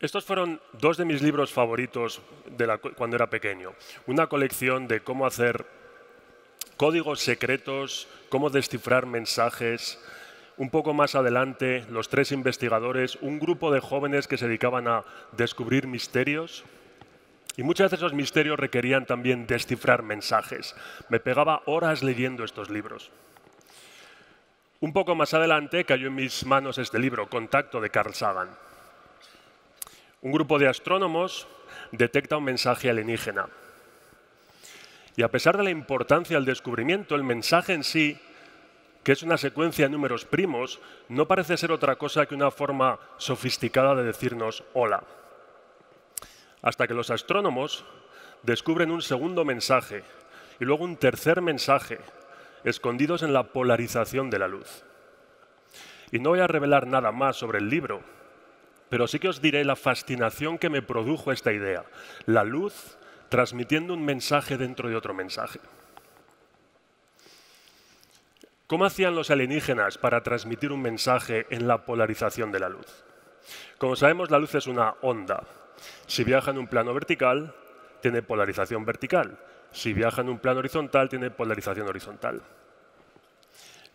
Estos fueron dos de mis libros favoritos de cuando era pequeño. Una colección de cómo hacer códigos secretos, cómo descifrar mensajes. Un poco más adelante, los tres investigadores, un grupo de jóvenes que se dedicaban a descubrir misterios. Y muchas veces esos misterios requerían también descifrar mensajes. Me pegaba horas leyendo estos libros. Un poco más adelante cayó en mis manos este libro, Contacto de Carl Sagan. Un grupo de astrónomos detecta un mensaje alienígena. Y a pesar de la importancia del descubrimiento, el mensaje en sí, que es una secuencia de números primos, no parece ser otra cosa que una forma sofisticada de decirnos hola. Hasta que los astrónomos descubren un segundo mensaje y luego un tercer mensaje, escondidos en la polarización de la luz. Y no voy a revelar nada más sobre el libro, pero sí que os diré la fascinación que me produjo esta idea. La luz transmitiendo un mensaje dentro de otro mensaje. ¿Cómo hacían los alienígenas para transmitir un mensaje en la polarización de la luz? Como sabemos, la luz es una onda. Si viaja en un plano vertical, tiene polarización vertical. Si viaja en un plano horizontal, tiene polarización horizontal.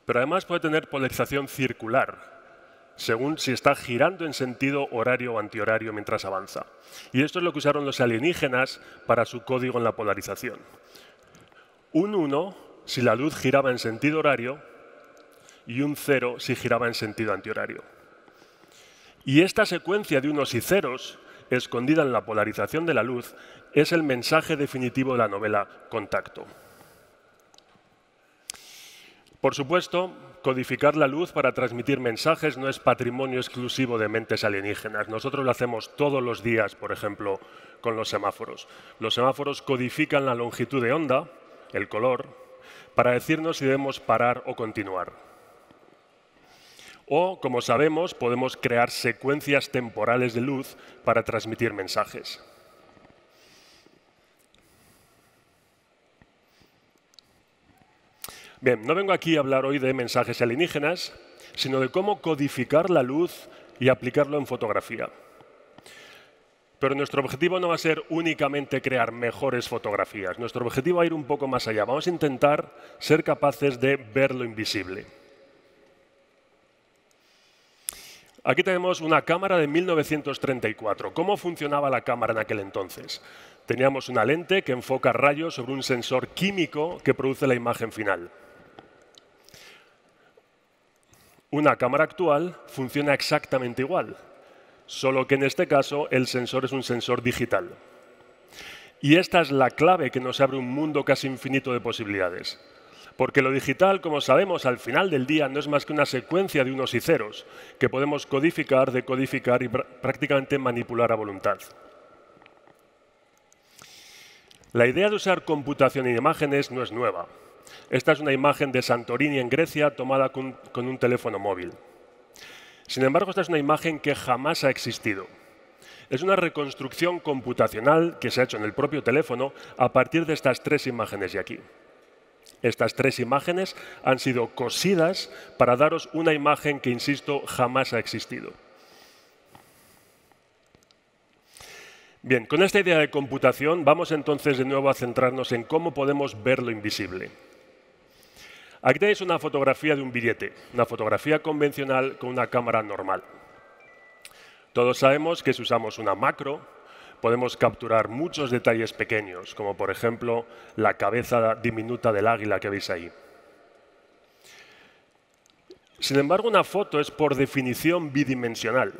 Pero además puede tener polarización circular, según si está girando en sentido horario o antihorario mientras avanza. Y esto es lo que usaron los alienígenas para su código en la polarización. Un 1 si la luz giraba en sentido horario y un 0 si giraba en sentido antihorario. Y esta secuencia de unos y ceros, escondida en la polarización de la luz, es el mensaje definitivo de la novela Contacto. Por supuesto, codificar la luz para transmitir mensajes no es patrimonio exclusivo de mentes alienígenas. Nosotros lo hacemos todos los días, por ejemplo, con los semáforos. Los semáforos codifican la longitud de onda, el color, para decirnos si debemos parar o continuar. O, como sabemos, podemos crear secuencias temporales de luz para transmitir mensajes. Bien, no vengo aquí a hablar hoy de mensajes alienígenas, sino de cómo codificar la luz y aplicarlo en fotografía. Pero nuestro objetivo no va a ser únicamente crear mejores fotografías. Nuestro objetivo va a ir un poco más allá. Vamos a intentar ser capaces de ver lo invisible. Aquí tenemos una cámara de 1934. ¿Cómo funcionaba la cámara en aquel entonces? Teníamos una lente que enfoca rayos sobre un sensor químico que produce la imagen final. Una cámara actual funciona exactamente igual, solo que en este caso el sensor es un sensor digital. Y esta es la clave que nos abre un mundo casi infinito de posibilidades. Porque lo digital, como sabemos, al final del día no es más que una secuencia de unos y ceros que podemos codificar, decodificar y prácticamente manipular a voluntad. La idea de usar computación en imágenes no es nueva. Esta es una imagen de Santorini en Grecia tomada con, un teléfono móvil. Sin embargo, esta es una imagen que jamás ha existido. Es una reconstrucción computacional que se ha hecho en el propio teléfono a partir de estas tres imágenes de aquí. Estas tres imágenes han sido cosidas para daros una imagen que, insisto, jamás ha existido. Bien, con esta idea de computación vamos entonces de nuevo a centrarnos en cómo podemos ver lo invisible. Aquí tenéis una fotografía de un billete, una fotografía convencional con una cámara normal. Todos sabemos que si usamos una macro, podemos capturar muchos detalles pequeños, como por ejemplo la cabeza diminuta del águila que veis ahí. Sin embargo, una foto es por definición bidimensional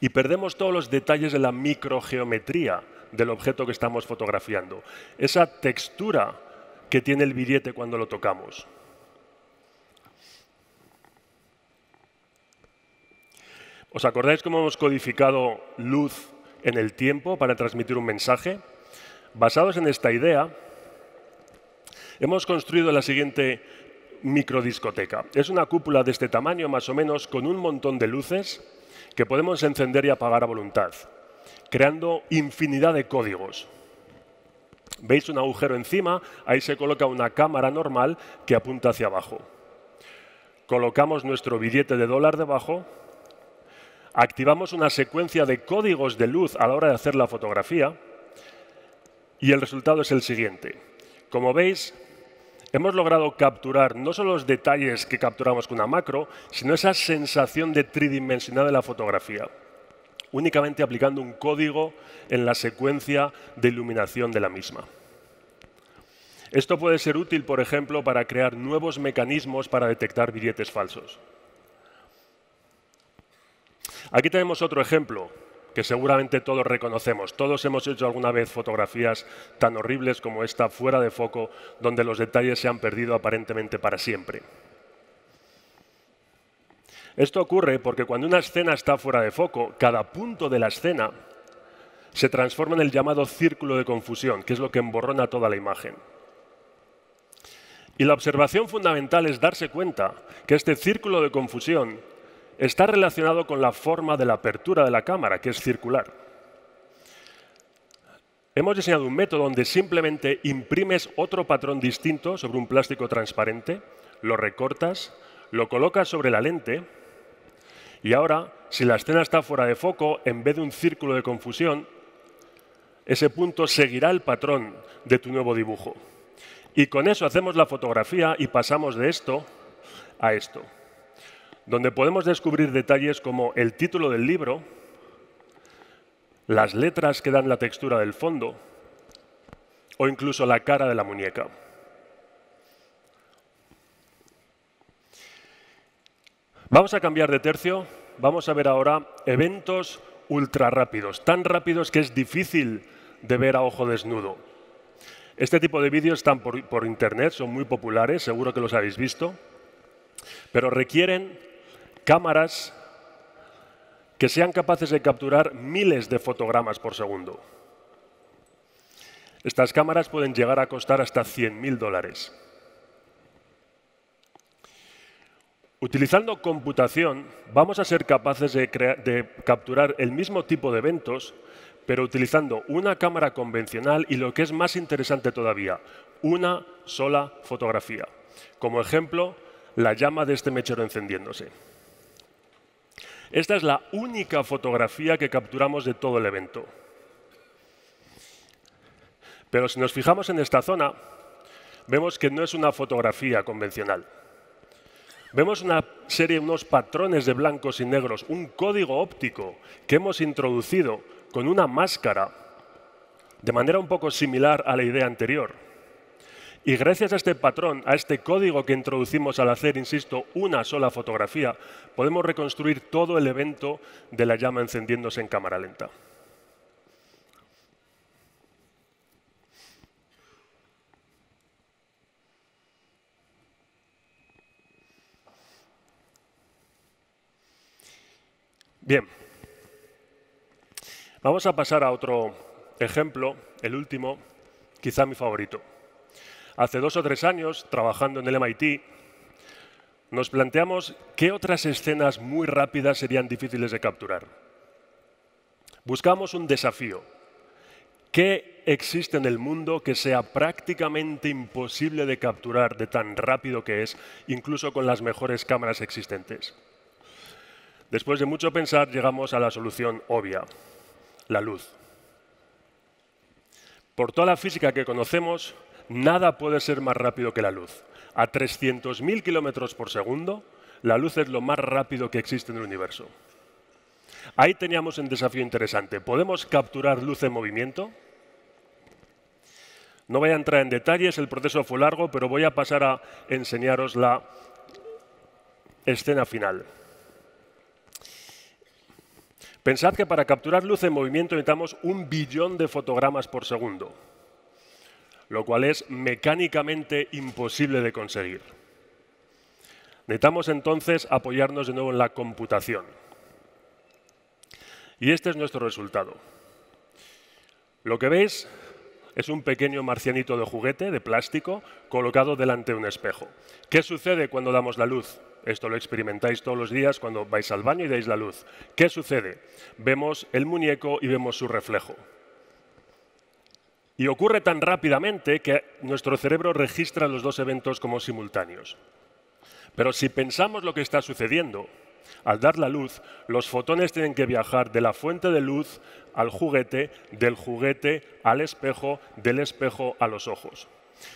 y perdemos todos los detalles de la microgeometría del objeto que estamos fotografiando. Esa textura que tiene el billete cuando lo tocamos. ¿Os acordáis cómo hemos codificado luz en el tiempo para transmitir un mensaje? Basados en esta idea, hemos construido la siguiente microdiscoteca. Es una cúpula de este tamaño, más o menos, con un montón de luces que podemos encender y apagar a voluntad, creando infinidad de códigos. Veis un agujero encima, ahí se coloca una cámara normal que apunta hacia abajo. Colocamos nuestro billete de dólar debajo, activamos una secuencia de códigos de luz a la hora de hacer la fotografía y el resultado es el siguiente. Como veis, hemos logrado capturar no solo los detalles que capturamos con una macro, sino esa sensación de tridimensional de la fotografía únicamente aplicando un código en la secuencia de iluminación de la misma. Esto puede ser útil, por ejemplo, para crear nuevos mecanismos para detectar billetes falsos. Aquí tenemos otro ejemplo que seguramente todos reconocemos. Todos hemos hecho alguna vez fotografías tan horribles como esta fuera de foco, donde los detalles se han perdido aparentemente para siempre. Esto ocurre porque cuando una escena está fuera de foco, cada punto de la escena se transforma en el llamado círculo de confusión, que es lo que emborrona toda la imagen. Y la observación fundamental es darse cuenta que este círculo de confusión está relacionado con la forma de la apertura de la cámara, que es circular. Hemos diseñado un método donde simplemente imprimes otro patrón distinto sobre un plástico transparente, lo recortas, lo colocas sobre la lente y ahora, si la escena está fuera de foco, en vez de un círculo de confusión, ese punto seguirá el patrón de tu nuevo dibujo. Y con eso hacemos la fotografía y pasamos de esto a esto, donde podemos descubrir detalles como el título del libro, las letras que dan la textura del fondo o incluso la cara de la muñeca. Vamos a cambiar de tercio. Vamos a ver ahora eventos ultra rápidos, tan rápidos que es difícil de ver a ojo desnudo. Este tipo de vídeos están por, internet, son muy populares, seguro que los habéis visto, pero requieren cámaras que sean capaces de capturar miles de fotogramas por segundo. Estas cámaras pueden llegar a costar hasta 100.000 dólares. Utilizando computación, vamos a ser capaces de, capturar el mismo tipo de eventos, pero utilizando una cámara convencional y lo que es más interesante todavía, una sola fotografía. Como ejemplo, la llama de este mechero encendiéndose. Esta es la única fotografía que capturamos de todo el evento. Pero si nos fijamos en esta zona, vemos que no es una fotografía convencional. Vemos una serie, unos patrones de blancos y negros, un código óptico que hemos introducido con una máscara, de manera un poco similar a la idea anterior. Y gracias a este patrón, a este código que introducimos al hacer, insisto, una sola fotografía, podemos reconstruir todo el evento de la llama encendiéndose en cámara lenta. Bien, vamos a pasar a otro ejemplo, el último, quizá mi favorito. Hace dos o tres años, trabajando en el MIT, nos planteamos qué otras escenas muy rápidas serían difíciles de capturar. Buscamos un desafío. ¿Qué existe en el mundo que sea prácticamente imposible de capturar de tan rápido que es, incluso con las mejores cámaras existentes? Después de mucho pensar, llegamos a la solución obvia, la luz. Por toda la física que conocemos, nada puede ser más rápido que la luz. A 300.000 kilómetros por segundo, la luz es lo más rápido que existe en el universo. Ahí teníamos un desafío interesante. ¿Podemos capturar luz en movimiento? No voy a entrar en detalles, el proceso fue largo, pero voy a pasar a enseñaros la escena final. Pensad que para capturar luz en movimiento necesitamos un billón de fotogramas por segundo, lo cual es mecánicamente imposible de conseguir. Necesitamos entonces apoyarnos de nuevo en la computación. Y este es nuestro resultado. Lo que veis es un pequeño marcianito de juguete, de plástico, colocado delante de un espejo. ¿Qué sucede cuando damos la luz? Esto lo experimentáis todos los días cuando vais al baño y dais la luz. ¿Qué sucede? Vemos el muñeco y vemos su reflejo. Y ocurre tan rápidamente que nuestro cerebro registra los dos eventos como simultáneos. Pero si pensamos lo que está sucediendo, al dar la luz, los fotones tienen que viajar de la fuente de luz al juguete, del juguete al espejo, del espejo a los ojos.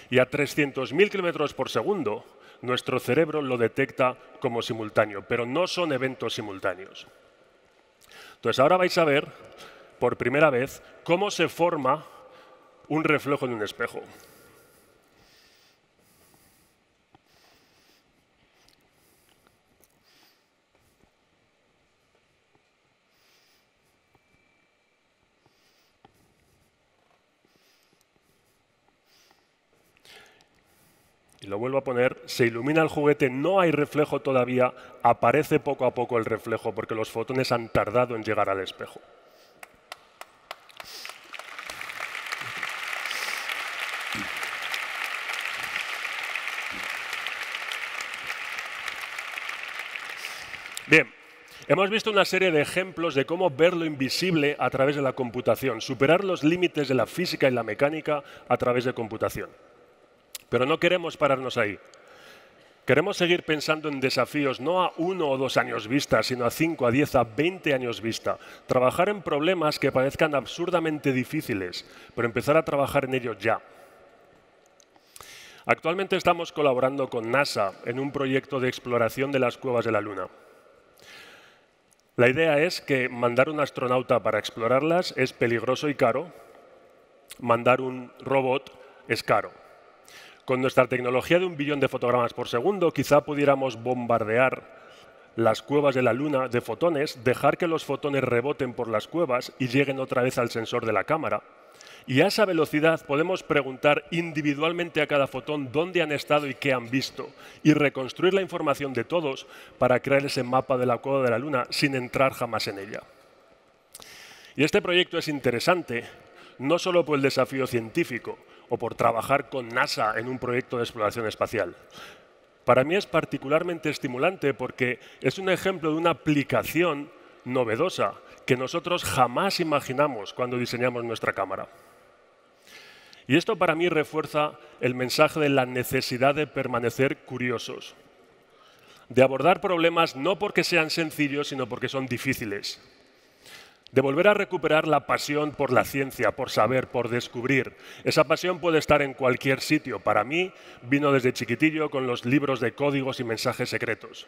Y a 300.000 kilómetros por segundo, nuestro cerebro lo detecta como simultáneo, pero no son eventos simultáneos. Entonces, ahora vais a ver, por primera vez, cómo se forma un reflejo en un espejo. lo vuelvo a poner, se ilumina el juguete, no hay reflejo todavía, aparece poco a poco el reflejo porque los fotones han tardado en llegar al espejo. Bien, hemos visto una serie de ejemplos de cómo ver lo invisible a través de la computación, superar los límites de la física y la mecánica a través de computación. Pero no queremos pararnos ahí. Queremos seguir pensando en desafíos no a uno o dos años vista, sino a cinco, a diez, a veinte años vista. Trabajar en problemas que parezcan absurdamente difíciles, pero empezar a trabajar en ellos ya. Actualmente estamos colaborando con NASA en un proyecto de exploración de las cuevas de la Luna. La idea es que mandar un astronauta para explorarlas es peligroso y caro, mandar un robot es caro. Con nuestra tecnología de un billón de fotogramas por segundo, quizá pudiéramos bombardear las cuevas de la Luna de fotones, dejar que los fotones reboten por las cuevas y lleguen otra vez al sensor de la cámara. Y a esa velocidad podemos preguntar individualmente a cada fotón dónde han estado y qué han visto, y reconstruir la información de todos para crear ese mapa de la cueva de la Luna sin entrar jamás en ella. Y este proyecto es interesante no solo por el desafío científico, o por trabajar con NASA en un proyecto de exploración espacial. Para mí es particularmente estimulante porque es un ejemplo de una aplicación novedosa que nosotros jamás imaginamos cuando diseñamos nuestra cámara. Y esto para mí refuerza el mensaje de la necesidad de permanecer curiosos, de abordar problemas no porque sean sencillos, sino porque son difíciles de volver a recuperar la pasión por la ciencia, por saber, por descubrir. Esa pasión puede estar en cualquier sitio. Para mí vino desde chiquitillo con los libros de códigos y mensajes secretos.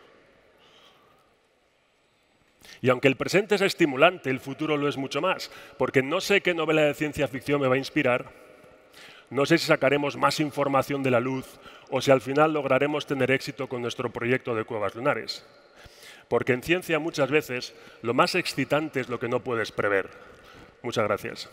Y aunque el presente es estimulante, el futuro lo es mucho más, porque no sé qué novela de ciencia ficción me va a inspirar, no sé si sacaremos más información de la luz o si al final lograremos tener éxito con nuestro proyecto de cuevas lunares porque en ciencia muchas veces lo más excitante es lo que no puedes prever. Muchas gracias.